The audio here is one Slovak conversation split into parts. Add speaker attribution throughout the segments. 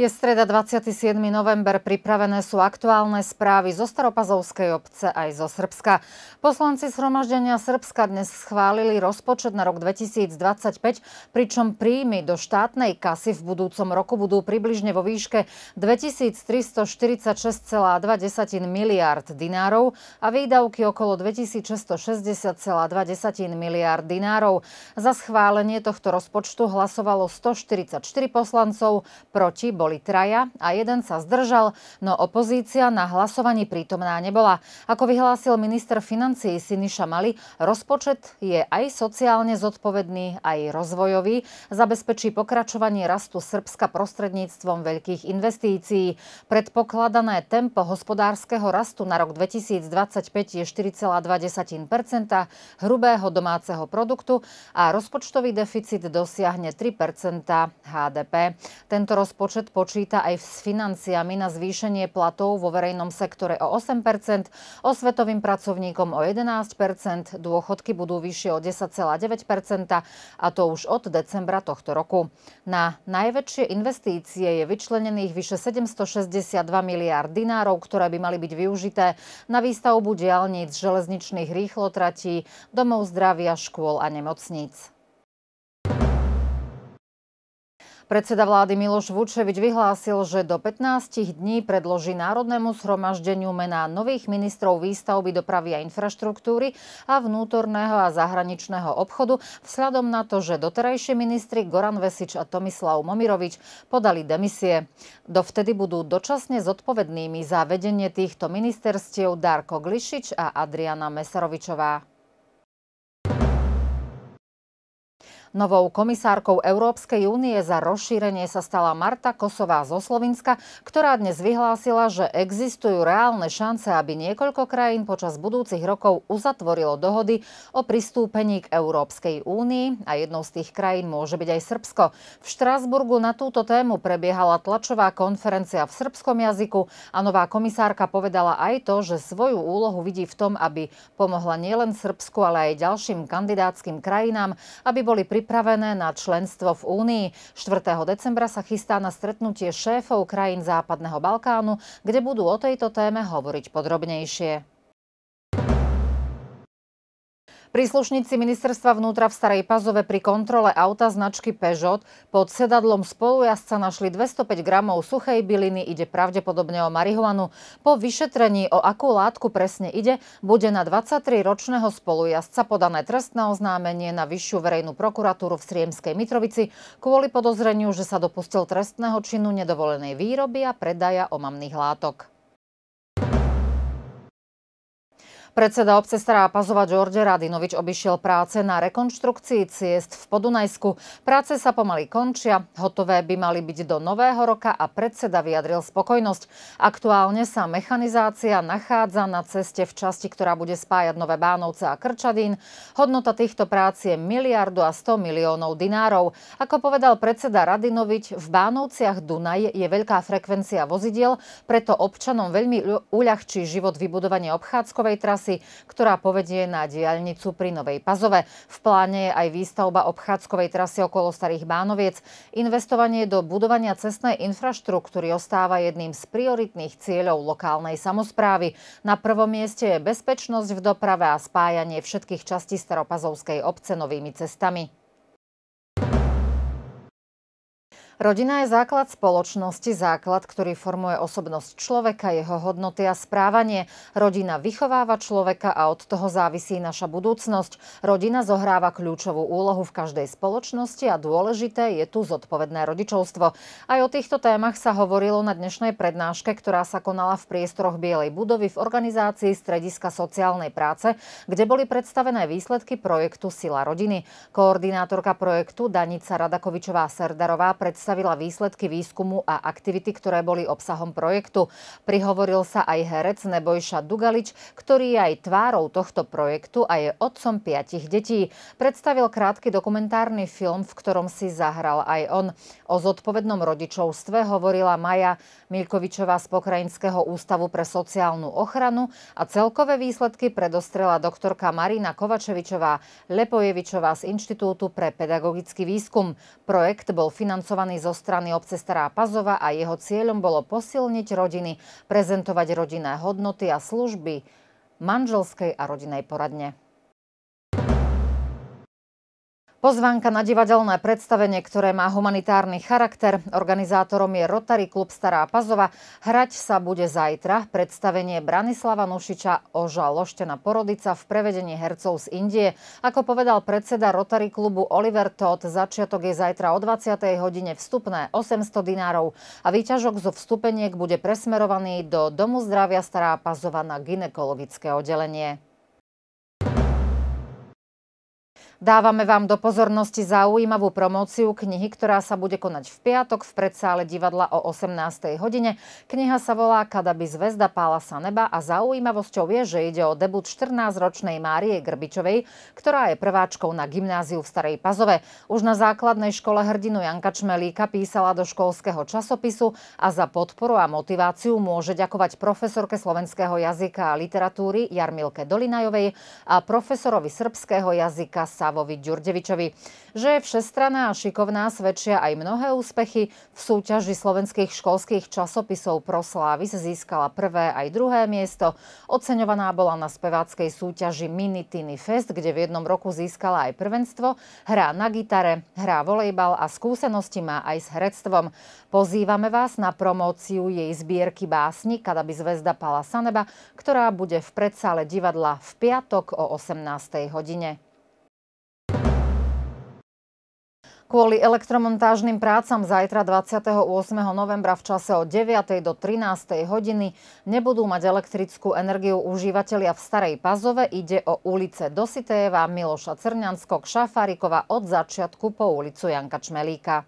Speaker 1: Je streda 27. november, pripravené sú aktuálne správy zo Staropazovskej obce aj zo Srbska. Poslanci zhromaždenia Srbska dnes schválili rozpočet na rok 2025, pričom príjmy do štátnej kasy v budúcom roku budú približne vo výške 2346,2 miliard dinárov a výdavky okolo 2660,2 miliard dinárov. Za schválenie tohto rozpočtu hlasovalo 144 poslancov, proti boli boli traja a jeden sa zdržal, no opozícia na hlasovaní prítomná nebola. Ako vyhlásil minister financií Siniša Mali, rozpočet je aj sociálne zodpovedný, aj rozvojový, zabezpečí pokračovanie rastu Srbska prostredníctvom veľkých investícií. Predpokladané tempo hospodárskeho rastu na rok 2025 je 4,2 hrubého domáceho produktu a rozpočtový deficit dosiahne 3 HDP. Tento rozpočet po počíta aj s financiami na zvýšenie platov vo verejnom sektore o 8 osvetovým pracovníkom o 11 dôchodky budú vyššie o 10,9 a to už od decembra tohto roku. Na najväčšie investície je vyčlenených vyše 762 miliard dinárov, ktoré by mali byť využité na výstavbu diálnic, železničných rýchlotratí, domov zdravia, škôl a nemocníc. Predseda vlády Miloš Vučevič vyhlásil, že do 15 dní predloží Národnému zhromaždeniu mená nových ministrov výstavby dopravy a infraštruktúry a vnútorného a zahraničného obchodu vzhľadom na to, že doterajší ministri Goran Vesič a Tomislav Momirovič podali demisie. Dovtedy budú dočasne zodpovednými za vedenie týchto ministerstiev Darko Glišič a Adriana Mesarovičová. Novou komisárkou Európskej únie za rozšírenie sa stala Marta Kosová zo Slovenska, ktorá dnes vyhlásila, že existujú reálne šance, aby niekoľko krajín počas budúcich rokov uzatvorilo dohody o pristúpení k Európskej únii a jednou z tých krajín môže byť aj Srbsko. V Štrásburgu na túto tému prebiehala tlačová konferencia v srbskom jazyku a nová komisárka povedala aj to, že svoju úlohu vidí v tom, aby pomohla nielen Srbsku, ale aj ďalším kandidátským krajinám, aby boli pri pripravené na členstvo v Únii. 4. decembra sa chystá na stretnutie šéfov krajín Západného Balkánu, kde budú o tejto téme hovoriť podrobnejšie. Príslušníci ministerstva vnútra v Starej Pazove pri kontrole auta značky Peugeot pod sedadlom spolujazca našli 205 gramov suchej byliny, ide pravdepodobne o marihuanu. Po vyšetrení, o akú látku presne ide, bude na 23-ročného spolujazca podané trestné oznámenie na vyššiu verejnú prokuratúru v Sriemskej Mitrovici kvôli podozreniu, že sa dopustil trestného činu nedovolenej výroby a predaja omamných látok. Predseda obce Stará Pazova George Radinovič obišiel práce na rekonštrukcii ciest v Podunajsku. Práce sa pomaly končia, hotové by mali byť do nového roka a predseda vyjadril spokojnosť. Aktuálne sa mechanizácia nachádza na ceste v časti, ktorá bude spájať Nové Bánovce a Krčadín. Hodnota týchto prác je miliardu a 100 miliónov dinárov. Ako povedal predseda Radinovič, v Bánovciach Dunaj je veľká frekvencia vozidiel, preto občanom veľmi uľahčí život vybudovanie obchádzkovej trasy trasy, ktorá povedie na diaľnicu pri Novej Pazove. V pláne je aj výstavba obchádzkovej trasy okolo Starých Bánoviec. Investovanie do budovania cestnej infraštruktúry ostáva jedným z prioritných cieľov lokálnej samozprávy. Na prvom mieste je bezpečnosť v doprave a spájanie všetkých častí Staropazovskej obce novými cestami. Rodina je základ spoločnosti, základ, ktorý formuje osobnosť človeka, jeho hodnoty a správanie. Rodina vychováva človeka a od toho závisí naša budúcnosť. Rodina zohráva kľúčovú úlohu v každej spoločnosti a dôležité je tu zodpovedné rodičovstvo. Aj o týchto témach sa hovorilo na dnešnej prednáške, ktorá sa konala v priestoroch Bielej budovy v organizácii Strediska sociálnej práce, kde boli predstavené výsledky projektu Sila rodiny. Koordinátorka projektu Danica Radakovičová-Serdarová predstavila predstavila výsledky výskumu a aktivity, ktoré boli obsahom projektu. Prihovoril sa aj herec Nebojša Dugalič, ktorý je aj tvárou tohto projektu a je otcom piatich detí. Predstavil krátky dokumentárny film, v ktorom si zahral aj on. O zodpovednom rodičovstve hovorila Maja Milkovičová z Pokrajinského ústavu pre sociálnu ochranu a celkové výsledky predostrela doktorka Marina Kovačevičová Lepojevičová z Inštitútu pre pedagogický výskum. Projekt bol financovaný zo strany obce Stará Pazova a jeho cieľom bolo posilniť rodiny, prezentovať rodinné hodnoty a služby manželskej a rodinej poradne. Pozvánka na divadelné predstavenie, ktoré má humanitárny charakter, organizátorom je Rotary klub Stará Pazova. Hrať sa bude zajtra predstavenie Branislava Nušiča Oža Loštena Porodica v prevedení hercov z Indie. Ako povedal predseda Rotary klubu Oliver Todd, začiatok je zajtra o 20. hodine vstupné 800 dinárov a výťažok zo vstupeniek bude presmerovaný do Domu zdravia Stará Pazova na ginekologické oddelenie. Dávame vám do pozornosti zaujímavú promóciu knihy, ktorá sa bude konať v piatok v predsále divadla o 18. hodine. Kniha sa volá Kadaby zväzda pála sa neba a zaujímavosťou je, že ide o debut 14-ročnej Márie Grbičovej, ktorá je prváčkou na gymnáziu v Starej Pazove. Už na základnej škole hrdinu Janka Čmelíka písala do školského časopisu a za podporu a motiváciu môže ďakovať profesorke slovenského jazyka a literatúry Jarmilke Dolinajovej a profesorovi srbského jazyka sa Slavovi Ďurdevičovi. Že je všestraná a šikovná svedčia aj mnohé úspechy. V súťaži slovenských školských časopisov Pro sa získala prvé aj druhé miesto. Oceňovaná bola na speváckej súťaži Mini Tiny Fest, kde v jednom roku získala aj prvenstvo. Hrá na gitare, hrá volejbal a skúsenosti má aj s herectvom. Pozývame vás na promóciu jej zbierky básni Kadaby zväzda Pala Saneba, ktorá bude v predsále divadla v piatok o 18. hodine. Kvôli elektromontážnym prácam zajtra 28. novembra v čase od 9. do 13. hodiny nebudú mať elektrickú energiu užívateľia v Starej Pazove. Ide o ulice Dositejeva, Miloša Crňansko, Šafárikova od začiatku po ulicu Janka Čmelíka.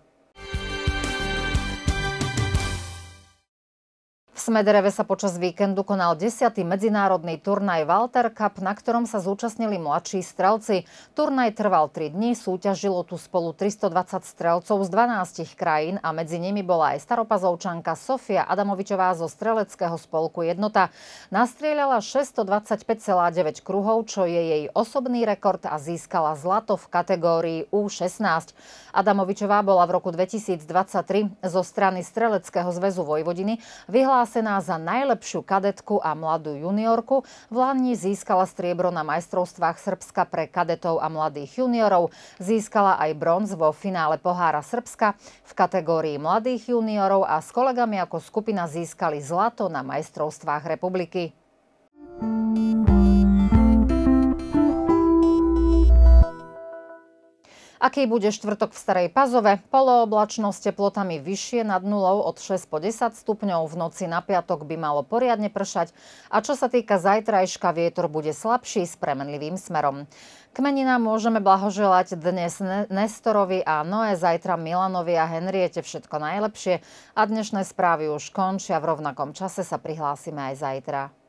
Speaker 1: Smedereve sa počas víkendu konal 10. medzinárodný turnaj Walter Cup, na ktorom sa zúčastnili mladší strelci. Turnaj trval 3 dní, súťažilo tu spolu 320 strelcov z 12 krajín a medzi nimi bola aj staropazovčanka Sofia Adamovičová zo streleckého spolku Jednota. Nastrieľala 625,9 kruhov, čo je jej osobný rekord a získala zlato v kategórii U16. Adamovičová bola v roku 2023 zo strany Streleckého zväzu Vojvodiny vyhlásená vyhlásená za najlepšiu kadetku a mladú juniorku, v Lani získala striebro na majstrovstvách Srbska pre kadetov a mladých juniorov, získala aj bronz vo finále Pohára Srbska v kategórii mladých juniorov a s kolegami ako skupina získali zlato na majstrovstvách republiky. Aký bude štvrtok v Starej Pazove? Polooblačno s teplotami vyššie nad nulou od 6 po 10 stupňov. V noci na piatok by malo poriadne pršať. A čo sa týka zajtrajška, vietor bude slabší s premenlivým smerom. Kmenina môžeme blahoželať dnes Nestorovi a Noé, zajtra Milanovi a Henriete všetko najlepšie a dnešné správy už končia. V rovnakom čase sa prihlásime aj zajtra.